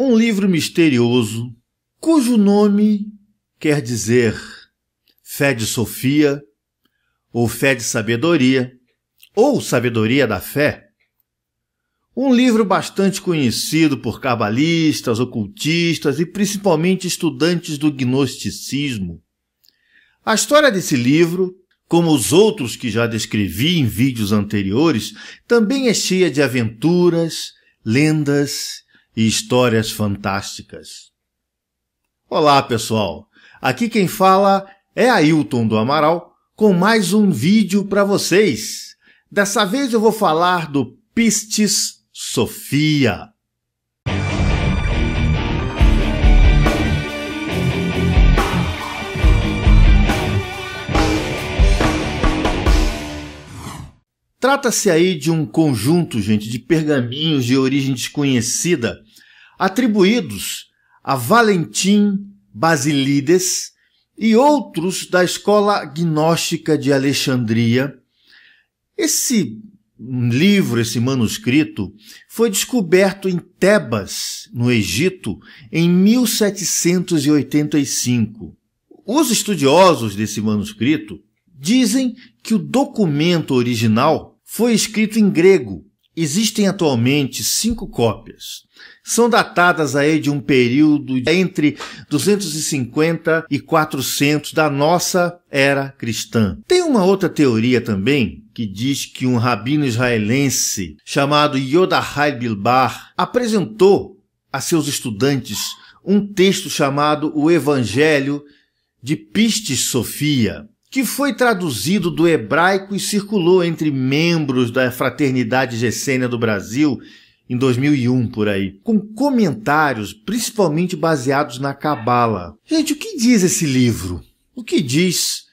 um livro misterioso cujo nome quer dizer fé de Sofia, ou fé de sabedoria, ou sabedoria da fé. Um livro bastante conhecido por cabalistas, ocultistas e principalmente estudantes do gnosticismo. A história desse livro, como os outros que já descrevi em vídeos anteriores, também é cheia de aventuras, lendas e histórias fantásticas. Olá, pessoal. Aqui quem fala é Ailton do Amaral com mais um vídeo para vocês. Dessa vez eu vou falar do Pistes Sofia. Trata-se aí de um conjunto, gente, de pergaminhos de origem desconhecida atribuídos a Valentim Basilides e outros da escola gnóstica de Alexandria. Esse livro, esse manuscrito, foi descoberto em Tebas, no Egito, em 1785. Os estudiosos desse manuscrito dizem que o documento original foi escrito em grego Existem atualmente cinco cópias. São datadas aí de um período entre 250 e 400 da nossa era cristã. Tem uma outra teoria também que diz que um rabino israelense chamado Yodahai Bilbar apresentou a seus estudantes um texto chamado o Evangelho de Pistes Sofia, que foi traduzido do hebraico e circulou entre membros da Fraternidade Gessênia do Brasil em 2001 por aí, com comentários principalmente baseados na Cabala. Gente, o que diz esse livro? O que diz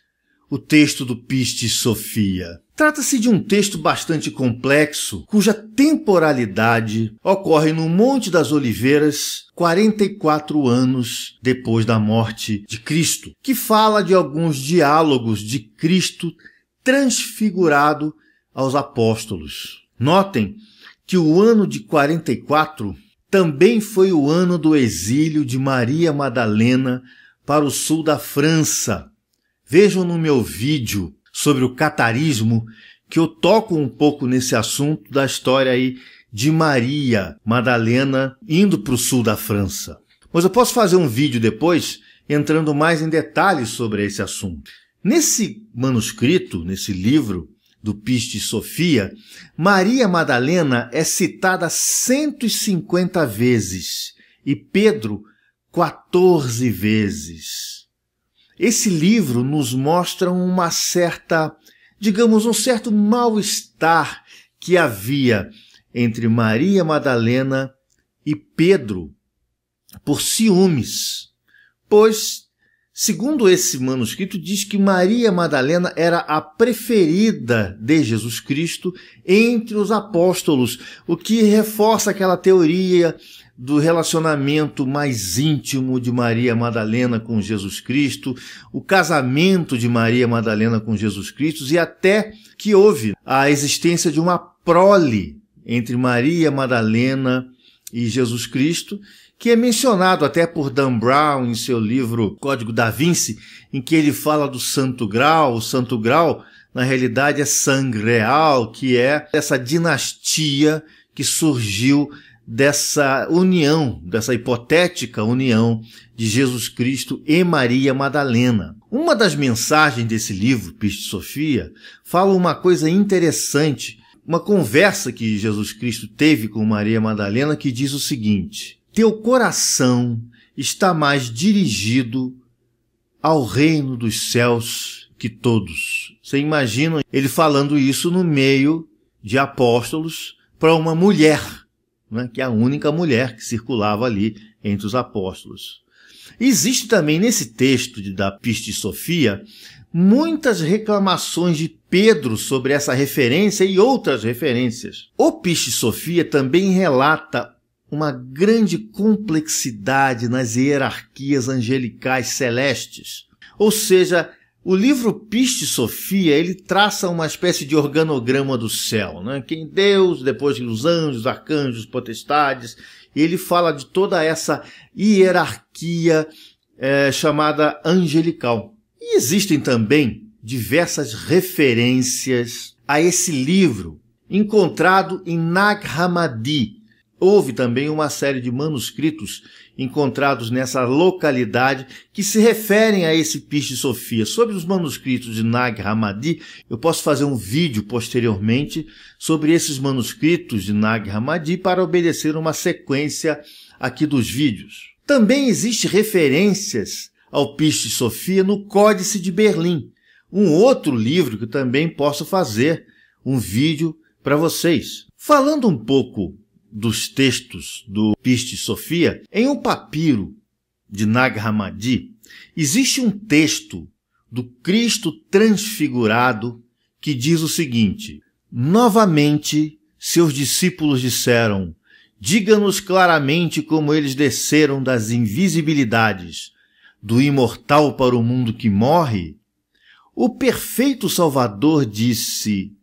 o texto do Piste Sofia. Trata-se de um texto bastante complexo, cuja temporalidade ocorre no Monte das Oliveiras, 44 anos depois da morte de Cristo, que fala de alguns diálogos de Cristo transfigurado aos apóstolos. Notem que o ano de 44 também foi o ano do exílio de Maria Madalena para o sul da França, Vejam no meu vídeo sobre o catarismo que eu toco um pouco nesse assunto da história aí de Maria Madalena indo para o sul da França. Mas eu posso fazer um vídeo depois entrando mais em detalhes sobre esse assunto. Nesse manuscrito, nesse livro do Piste Sofia, Maria Madalena é citada 150 vezes e Pedro 14 vezes. Esse livro nos mostra uma certa, digamos, um certo mal-estar que havia entre Maria Madalena e Pedro por ciúmes, pois, segundo esse manuscrito, diz que Maria Madalena era a preferida de Jesus Cristo entre os apóstolos, o que reforça aquela teoria do relacionamento mais íntimo de Maria Madalena com Jesus Cristo, o casamento de Maria Madalena com Jesus Cristo e até que houve a existência de uma prole entre Maria Madalena e Jesus Cristo, que é mencionado até por Dan Brown em seu livro Código da Vinci, em que ele fala do Santo Grau, o Santo Grau na realidade é Sangreal, que é essa dinastia que surgiu dessa união, dessa hipotética união de Jesus Cristo e Maria Madalena. Uma das mensagens desse livro, Piste Sofia, fala uma coisa interessante, uma conversa que Jesus Cristo teve com Maria Madalena que diz o seguinte: Teu coração está mais dirigido ao reino dos céus que todos. Você imagina ele falando isso no meio de apóstolos para uma mulher né, que é a única mulher que circulava ali entre os apóstolos. Existe também nesse texto de, da Piste Sofia muitas reclamações de Pedro sobre essa referência e outras referências. O Piste Sofia também relata uma grande complexidade nas hierarquias angelicais celestes, ou seja, o livro Piste Sofia, ele traça uma espécie de organograma do céu, né? Quem Deus, depois os anjos, arcanjos, potestades, ele fala de toda essa hierarquia é, chamada angelical. E existem também diversas referências a esse livro, encontrado em Nag Hammadi. Houve também uma série de manuscritos encontrados nessa localidade que se referem a esse piste Sofia. Sobre os manuscritos de Nag Hammadi, eu posso fazer um vídeo posteriormente sobre esses manuscritos de Nag Hammadi para obedecer uma sequência aqui dos vídeos. Também existem referências ao piste Sofia no Códice de Berlim, um outro livro que também posso fazer um vídeo para vocês. Falando um pouco dos textos do Piste Sofia, em um papiro de Nag Hammadi, existe um texto do Cristo transfigurado que diz o seguinte: Novamente seus discípulos disseram: Diga-nos claramente como eles desceram das invisibilidades do imortal para o mundo que morre. O perfeito Salvador disse: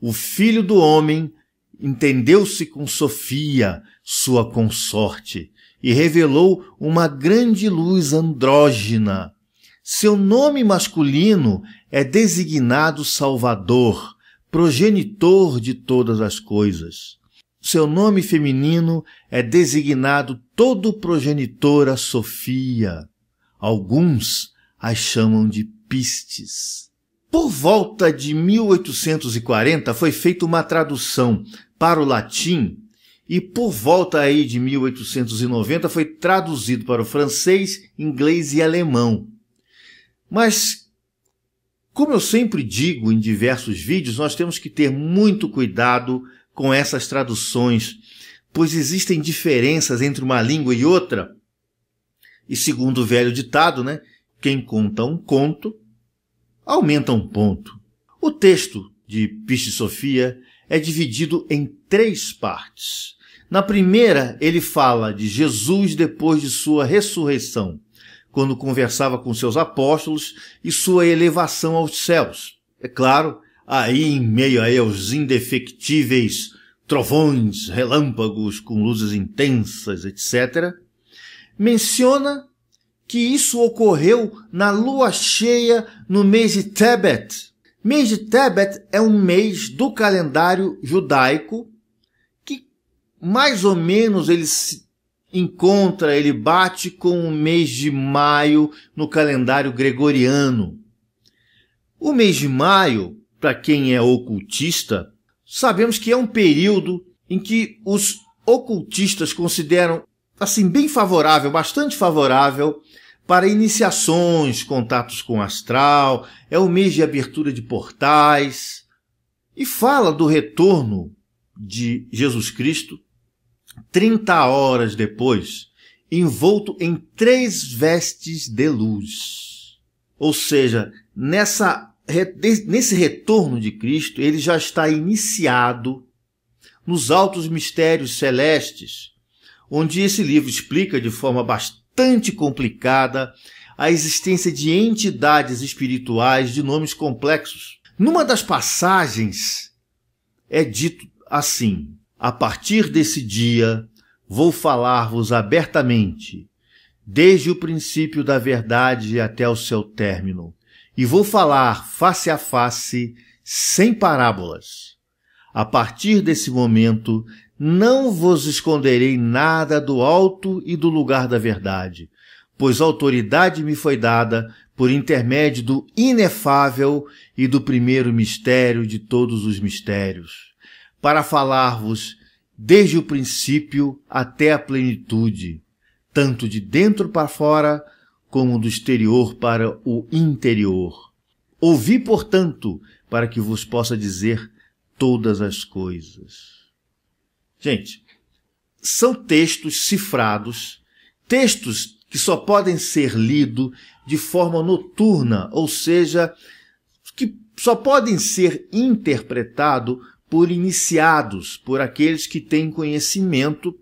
O Filho do Homem entendeu-se com Sofia, sua consorte, e revelou uma grande luz andrógena. Seu nome masculino é designado Salvador, progenitor de todas as coisas. Seu nome feminino é designado todo progenitora Sofia. Alguns as chamam de Pistes. Por volta de 1840 foi feita uma tradução para o latim e por volta aí de 1890 foi traduzido para o francês, inglês e alemão. Mas como eu sempre digo em diversos vídeos, nós temos que ter muito cuidado com essas traduções, pois existem diferenças entre uma língua e outra. E segundo o velho ditado, né, quem conta um conto aumenta um ponto. O texto de Piste Sofia é dividido em três partes. Na primeira, ele fala de Jesus depois de sua ressurreição, quando conversava com seus apóstolos e sua elevação aos céus. É claro, aí em meio aí aos indefectíveis trovões, relâmpagos com luzes intensas, etc., menciona que isso ocorreu na lua cheia no mês de Tebet. Mês de Tebet é um mês do calendário judaico que mais ou menos ele se encontra, ele bate com o mês de maio no calendário gregoriano. O mês de maio, para quem é ocultista, sabemos que é um período em que os ocultistas consideram assim, bem favorável, bastante favorável para iniciações, contatos com o astral, é o mês de abertura de portais e fala do retorno de Jesus Cristo 30 horas depois, envolto em três vestes de luz. Ou seja, nessa, nesse retorno de Cristo, ele já está iniciado nos altos mistérios celestes, onde esse livro explica de forma bastante complicada a existência de entidades espirituais de nomes complexos. Numa das passagens é dito assim: A partir desse dia vou falar-vos abertamente, desde o princípio da verdade até o seu término, e vou falar face a face, sem parábolas. A partir desse momento não vos esconderei nada do alto e do lugar da verdade, pois autoridade me foi dada por intermédio do inefável e do primeiro mistério de todos os mistérios, para falar-vos desde o princípio até a plenitude, tanto de dentro para fora, como do exterior para o interior. Ouvi, portanto, para que vos possa dizer todas as coisas. Gente, são textos cifrados, textos que só podem ser lidos de forma noturna, ou seja, que só podem ser interpretados por iniciados, por aqueles que têm conhecimento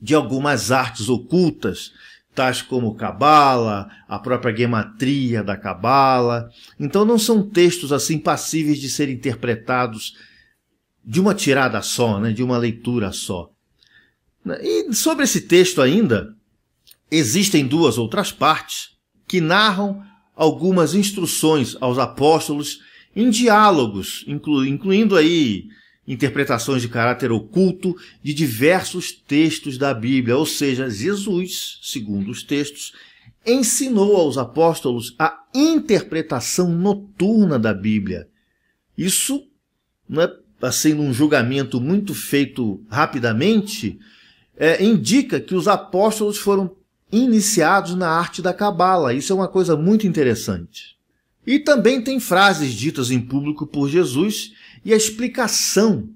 de algumas artes ocultas, tais como Cabala, a própria gematria da Cabala. Então não são textos assim passíveis de serem interpretados de uma tirada só, né, de uma leitura só. E sobre esse texto ainda, existem duas outras partes que narram algumas instruções aos apóstolos em diálogos, inclu incluindo aí interpretações de caráter oculto de diversos textos da Bíblia, ou seja, Jesus, segundo os textos, ensinou aos apóstolos a interpretação noturna da Bíblia. Isso não é assim, tá num julgamento muito feito rapidamente, é, indica que os apóstolos foram iniciados na arte da cabala. Isso é uma coisa muito interessante. E também tem frases ditas em público por Jesus e a explicação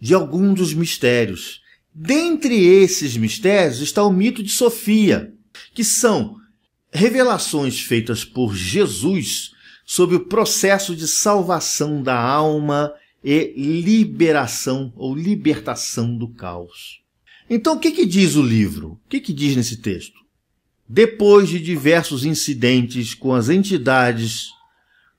de alguns dos mistérios. Dentre esses mistérios está o mito de Sofia, que são revelações feitas por Jesus sobre o processo de salvação da alma e liberação ou libertação do caos. Então, o que, que diz o livro? O que, que diz nesse texto? Depois de diversos incidentes com as entidades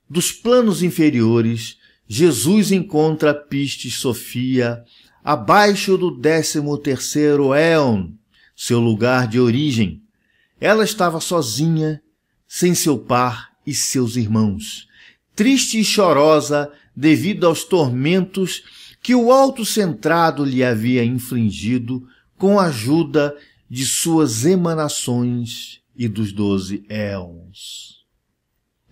dos planos inferiores, Jesus encontra Pistes Sofia abaixo do 13º éon, seu lugar de origem. Ela estava sozinha, sem seu par e seus irmãos. Triste e chorosa, devido aos tormentos que o autocentrado lhe havia infligido com a ajuda de suas emanações e dos doze éons.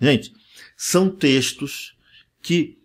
Gente, são textos que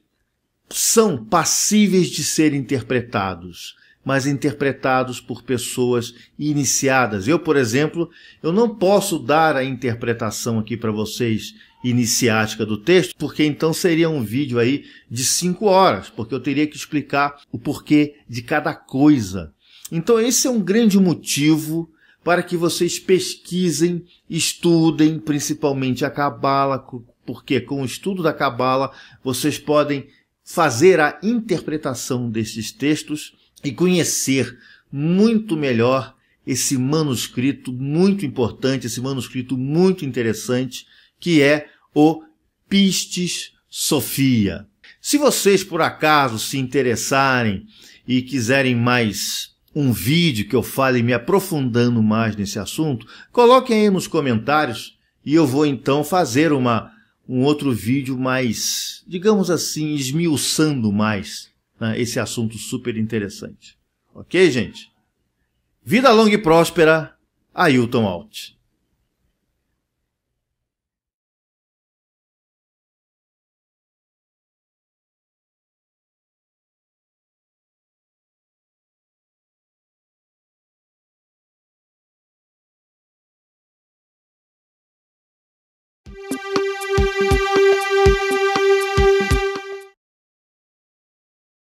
são passíveis de ser interpretados, mas interpretados por pessoas iniciadas. Eu, por exemplo, eu não posso dar a interpretação aqui para vocês iniciática do texto, porque então seria um vídeo aí de cinco horas, porque eu teria que explicar o porquê de cada coisa. Então esse é um grande motivo para que vocês pesquisem, estudem, principalmente a Cabala, porque com o estudo da Cabala vocês podem fazer a interpretação desses textos e conhecer muito melhor esse manuscrito muito importante, esse manuscrito muito interessante que é o Pistes Sofia. Se vocês por acaso se interessarem e quiserem mais um vídeo que eu fale me aprofundando mais nesse assunto, coloquem aí nos comentários e eu vou então fazer uma um outro vídeo mais, digamos assim, esmiuçando mais né, esse assunto super interessante. Ok, gente? Vida longa e próspera, Ailton Alt. Thank you.